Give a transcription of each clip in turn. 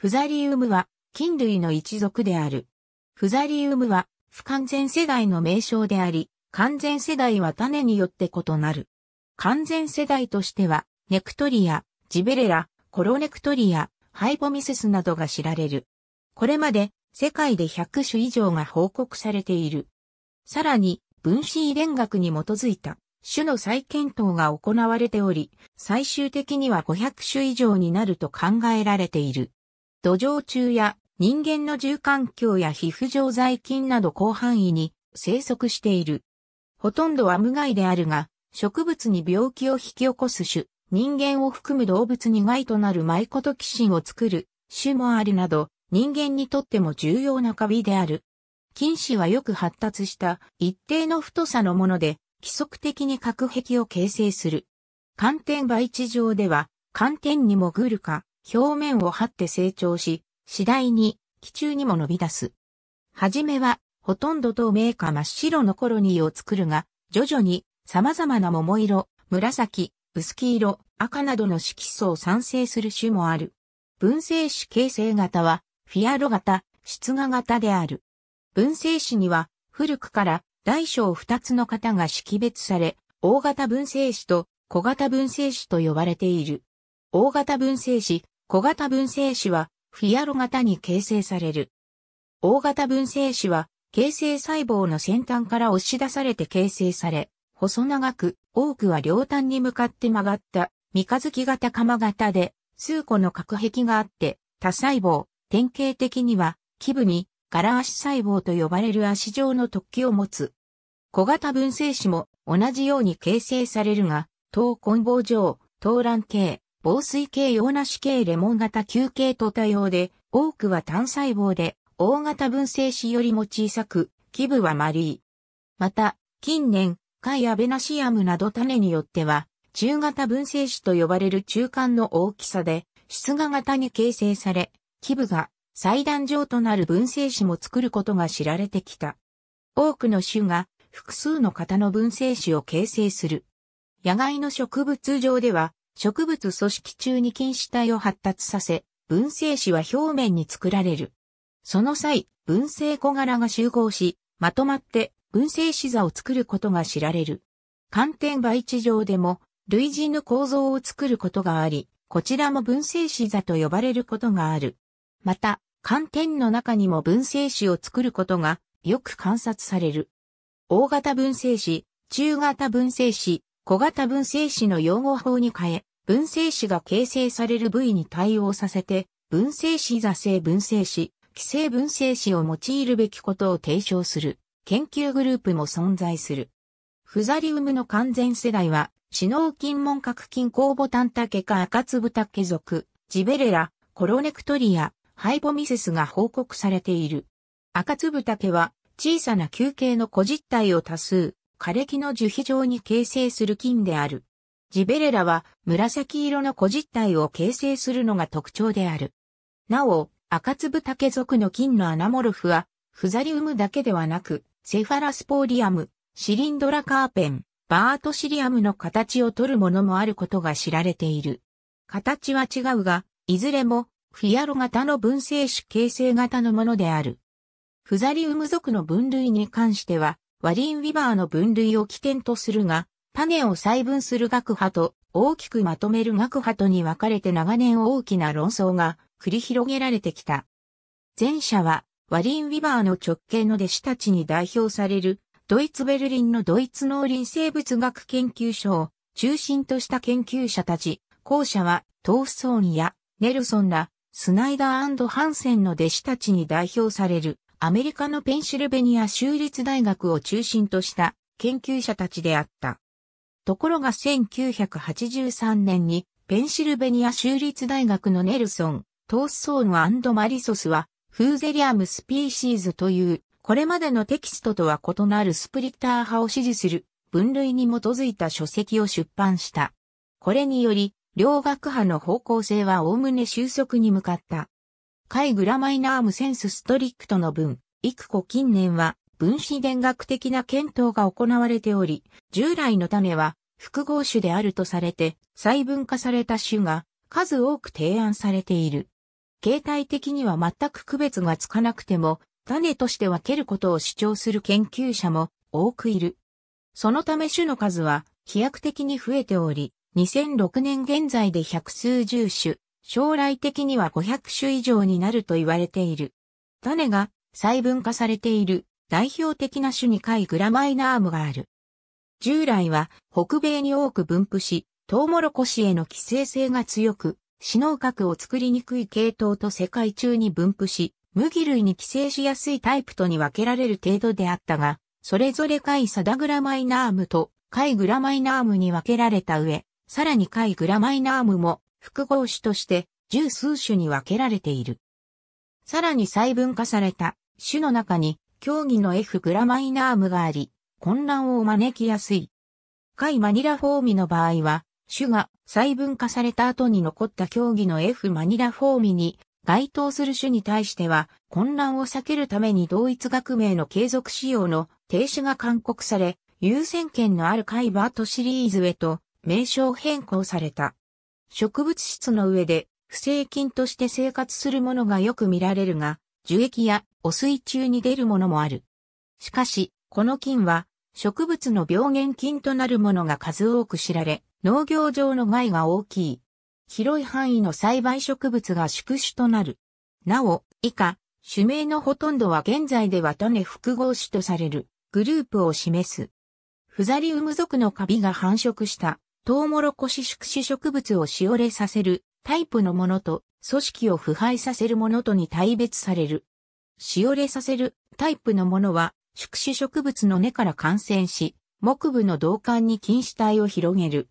フザリウムは菌類の一族である。フザリウムは不完全世代の名称であり、完全世代は種によって異なる。完全世代としては、ネクトリア、ジベレラ、コロネクトリア、ハイポミセスなどが知られる。これまで世界で100種以上が報告されている。さらに、分子遺伝学に基づいた種の再検討が行われており、最終的には500種以上になると考えられている。土壌中や人間の住環境や皮膚状在菌など広範囲に生息している。ほとんどは無害であるが、植物に病気を引き起こす種、人間を含む動物に害となるマイコトキシンを作る種もあるなど、人間にとっても重要なカビである。菌糸はよく発達した一定の太さのもので、規則的に隔壁を形成する。寒天培地上では、寒天にもグるか、表面を張って成長し、次第に気中にも伸び出す。はじめは、ほとんど透明か真っ白のコロニーを作るが、徐々に様々な桃色、紫、薄黄色、赤などの色素を産生する種もある。分生子形成型は、フィアロ型、出芽型である。分生子には、古くから大小二つの型が識別され、大型分生子と小型分生子と呼ばれている。大型分性子、小型分生子はフィアロ型に形成される。大型分生子は形成細胞の先端から押し出されて形成され、細長く、多くは両端に向かって曲がった三日月型釜型で、数個の隔壁があって、多細胞、典型的には、基部に、柄足細胞と呼ばれる足状の突起を持つ。小型分生子も同じように形成されるが、等根棒状、等卵系、防水系洋梨系レモン型球系と多様で、多くは単細胞で、大型分生子よりも小さく、基部は丸い。また、近年、貝アベナシアムなど種によっては、中型分生子と呼ばれる中間の大きさで、出が型に形成され、基部が祭壇上となる分性子も作ることが知られてきた。多くの種が複数の型の分性子を形成する。野外の植物上では植物組織中に菌糸体を発達させ、分生子は表面に作られる。その際、分生小柄が集合し、まとまって分生子座を作ることが知られる。寒天培地上でも類似の構造を作ることがあり、こちらも分生子座と呼ばれることがある。また、寒天の中にも分生子を作ることがよく観察される。大型分生子、中型分生子、小型分生子の用語法に変え、分生子が形成される部位に対応させて、分生子座性分生子、規生分生子を用いるべきことを提唱する研究グループも存在する。フザリウムの完全世代は、シノ脳筋門核筋酵母炭竹か赤粒竹属、ジベレラ、コロネクトリア、ハイボミセスが報告されている。赤粒竹は小さな球形の個実体を多数、枯れ木の樹皮状に形成する菌である。ジベレラは紫色の小実体を形成するのが特徴である。なお、赤粒竹属の金のアナモルフは、フザリウムだけではなく、セファラスポーリアム、シリンドラカーペン、バートシリアムの形を取るものもあることが知られている。形は違うが、いずれも、フィアロ型の分生種形成型のものである。フザリウム属の分類に関しては、ワリンウィバーの分類を起点とするが、種を細分する学派と大きくまとめる学派とに分かれて長年大きな論争が繰り広げられてきた。前者はワリン・ウィバーの直系の弟子たちに代表されるドイツ・ベルリンのドイツ農林生物学研究所を中心とした研究者たち、後者はトーフソーンやネルソンらスナイダーハンセンの弟子たちに代表されるアメリカのペンシルベニア州立大学を中心とした研究者たちであった。ところが1983年にペンシルベニア州立大学のネルソン、トースソーンマリソスはフーゼリアムスピーシーズというこれまでのテキストとは異なるスプリッター派を支持する分類に基づいた書籍を出版した。これにより、両学派の方向性は概ね収束に向かった。カイ・グラマイナームセンスストリックトの文、幾コ近年は分子電学的な検討が行われており、従来の種は複合種であるとされて、細分化された種が数多く提案されている。形態的には全く区別がつかなくても、種として分けることを主張する研究者も多くいる。そのため種の数は飛躍的に増えており、2006年現在で百数十種、将来的には500種以上になると言われている。種が細分化されている代表的な種に貝グラマイナームがある。従来は北米に多く分布し、トウモロコシへの寄生性が強く、死農核を作りにくい系統と世界中に分布し、麦類に寄生しやすいタイプとに分けられる程度であったが、それぞれ貝サダグラマイナームと貝グラマイナームに分けられた上、さらに貝グラマイナームも複合種として十数種に分けられている。さらに細分化された種の中に競技の F グラマイナームがあり、混乱を招きやすい。海マニラフォーミの場合は、種が細分化された後に残った競技の F マニラフォーミに該当する種に対しては、混乱を避けるために同一学名の継続使用の停止が勧告され、優先権のある海バートシリーズへと名称変更された。植物質の上で不正菌として生活するものがよく見られるが、樹液や汚水中に出るものもある。しかし、この菌は、植物の病原菌となるものが数多く知られ、農業上の害が大きい。広い範囲の栽培植物が宿主となる。なお、以下、種名のほとんどは現在では種複合種とされるグループを示す。フザリウム属のカビが繁殖したトウモロコシ宿主植物をしおれさせるタイプのものと組織を腐敗させるものとに大別されるしおれさせるタイプのものは、宿主植物の根から感染し、木部の導管に菌糸体を広げる。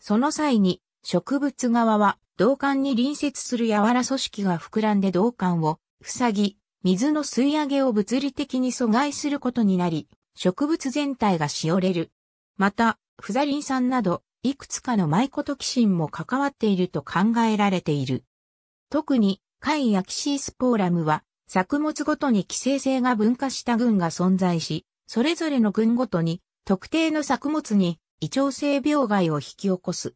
その際に、植物側は、導管に隣接する柔ら組織が膨らんで導管を塞ぎ、水の吸い上げを物理的に阻害することになり、植物全体がしおれる。また、フザリン酸など、いくつかのマイコトキシンも関わっていると考えられている。特に、イやキシースポーラムは、作物ごとに規制性が分化した群が存在し、それぞれの群ごとに特定の作物に胃腸性病害を引き起こす。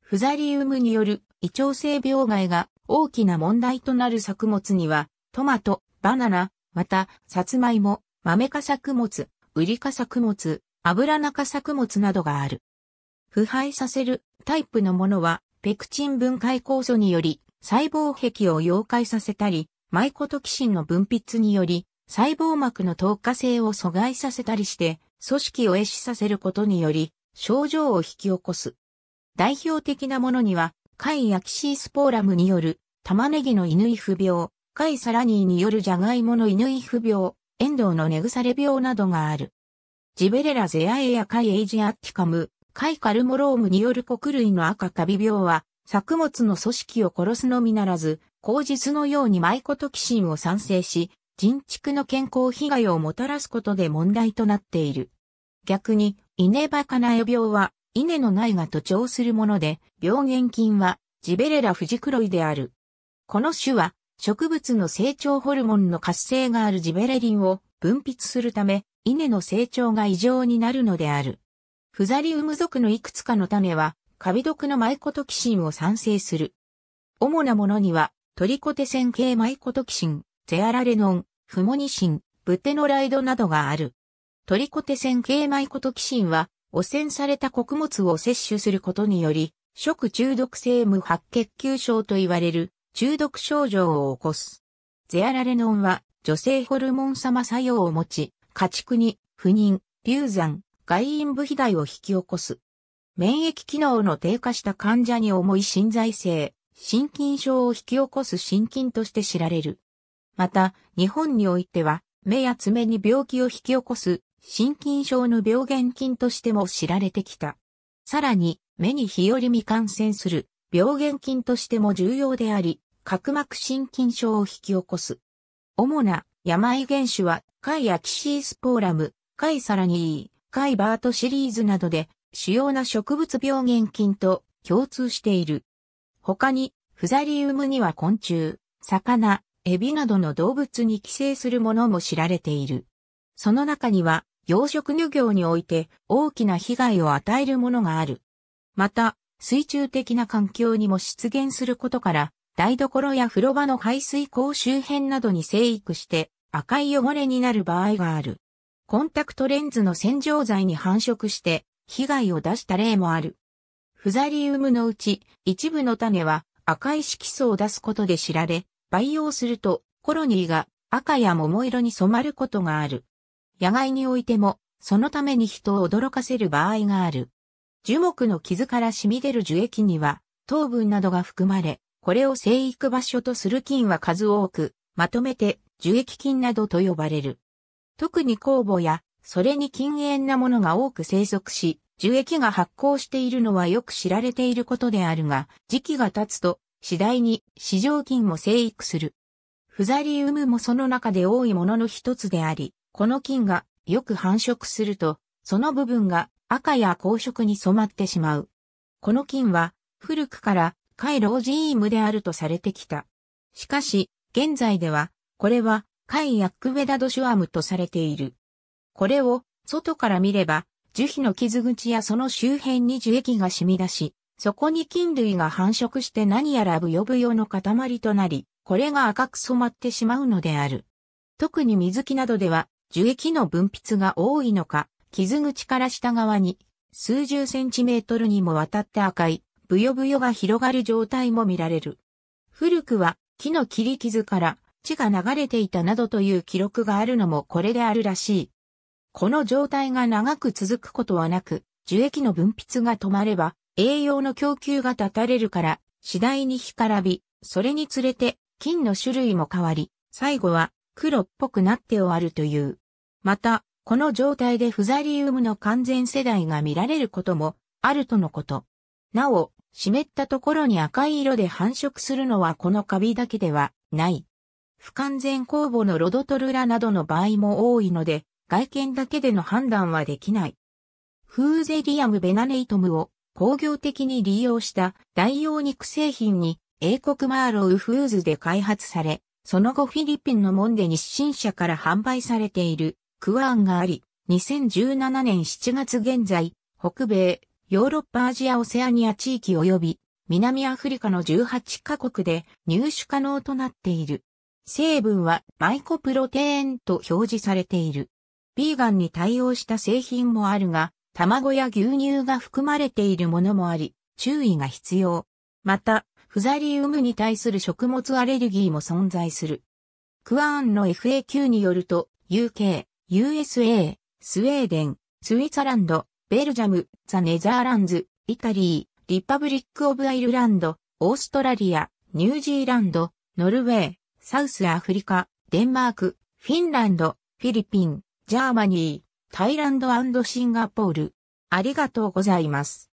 フザリウムによる胃腸性病害が大きな問題となる作物には、トマト、バナナ、また、サツマイモ、豆化作物、ウリ科作物、油中作物などがある。腐敗させるタイプのものは、ペクチン分解酵素により細胞壁を溶解させたり、マイコトキシンの分泌により、細胞膜の透過性を阻害させたりして、組織を壊死させることにより、症状を引き起こす。代表的なものには、貝やキシースポーラムによる玉ねぎの犬イフ病、貝サラニーによるジャガイモの犬イフ病、エンドウの根腐れ病などがある。ジベレラゼアエや貝エイジアッティカム、貝カルモロームによる穀類の赤カビ病は、作物の組織を殺すのみならず、口実のようにマイコトキシンを産生し、人畜の健康被害をもたらすことで問題となっている。逆に、稲葉カナエ病は、稲の苗が徒長するもので、病原菌は、ジベレラフジクロイである。この種は、植物の成長ホルモンの活性があるジベレリンを分泌するため、稲の成長が異常になるのである。フザリウム属のいくつかの種は、カビ毒のマイコトキシンを産生する。主なものには、トリコテセン系マイコトキシン、ゼアラレノン、フモニシン、ブテノライドなどがある。トリコテセン系マイコトキシンは、汚染された穀物を摂取することにより、食中毒性無白血球症と言われる中毒症状を起こす。ゼアラレノンは女性ホルモン様作用を持ち、家畜に不妊、流産、外陰部肥大を引き起こす。免疫機能の低下した患者に重い心在性、心筋症を引き起こす心筋として知られる。また、日本においては、目や爪に病気を引き起こす心筋症の病原菌としても知られてきた。さらに、目に日和未感染する病原菌としても重要であり、角膜心筋症を引き起こす。主な病原種は、カイアキシースポーラム、カイサラニー、カイバートシリーズなどで主要な植物病原菌と共通している。他に、フザリウムには昆虫、魚、エビなどの動物に寄生するものも知られている。その中には、養殖漁業において大きな被害を与えるものがある。また、水中的な環境にも出現することから、台所や風呂場の排水口周辺などに生育して赤い汚れになる場合がある。コンタクトレンズの洗浄剤に繁殖して被害を出した例もある。フザリウムのうち一部の種は赤い色素を出すことで知られ、培養するとコロニーが赤や桃色に染まることがある。野外においても、そのために人を驚かせる場合がある。樹木の傷から染み出る樹液には、糖分などが含まれ、これを生育場所とする菌は数多く、まとめて樹液菌などと呼ばれる。特に酵母やそれに禁煙なものが多く生息し、樹液が発酵しているのはよく知られていることであるが、時期が経つと、次第に市場菌も生育する。フザリウムもその中で多いものの一つであり、この菌がよく繁殖すると、その部分が赤や黄色に染まってしまう。この菌は古くからカイロージームであるとされてきた。しかし、現在では、これはカイヤックベダドシュアムとされている。これを外から見れば、樹皮の傷口やその周辺に樹液が染み出し、そこに菌類が繁殖して何やらブヨブヨの塊となり、これが赤く染まってしまうのである。特に水木などでは、樹液の分泌が多いのか、傷口から下側に、数十センチメートルにもわたって赤い、ブヨブヨが広がる状態も見られる。古くは、木の切り傷から、血が流れていたなどという記録があるのもこれであるらしい。この状態が長く続くことはなく、樹液の分泌が止まれば、栄養の供給が断たれるから、次第に干からび、それにつれて、菌の種類も変わり、最後は黒っぽくなって終わるという。また、この状態でフザリウムの完全世代が見られることもあるとのこと。なお、湿ったところに赤い色で繁殖するのはこのカビだけではない。不完全酵母のロドトルラなどの場合も多いので、外見だけでの判断はできない。フーゼリアム・ベナネイトムを工業的に利用した代用肉製品に英国マーロウフーズで開発され、その後フィリピンの門で日清社から販売されているクワーンがあり、2017年7月現在、北米、ヨーロッパアジアオセアニア地域及び南アフリカの18カ国で入手可能となっている。成分はマイコプロテーンと表示されている。ビーガンに対応した製品もあるが、卵や牛乳が含まれているものもあり、注意が必要。また、フザリウムに対する食物アレルギーも存在する。クアーンの FAQ によると、UK、USA、スウェーデン、スイツランド、ベルジャム、ザ・ネザーランズ、イタリー、リパブリック・オブ・アイルランド、オーストラリア、ニュージーランド、ノルウェー、サウスアフリカ、デンマーク、フィンランド、フィリピン、ジャーマニー、タイランドシンガポール。ありがとうございます。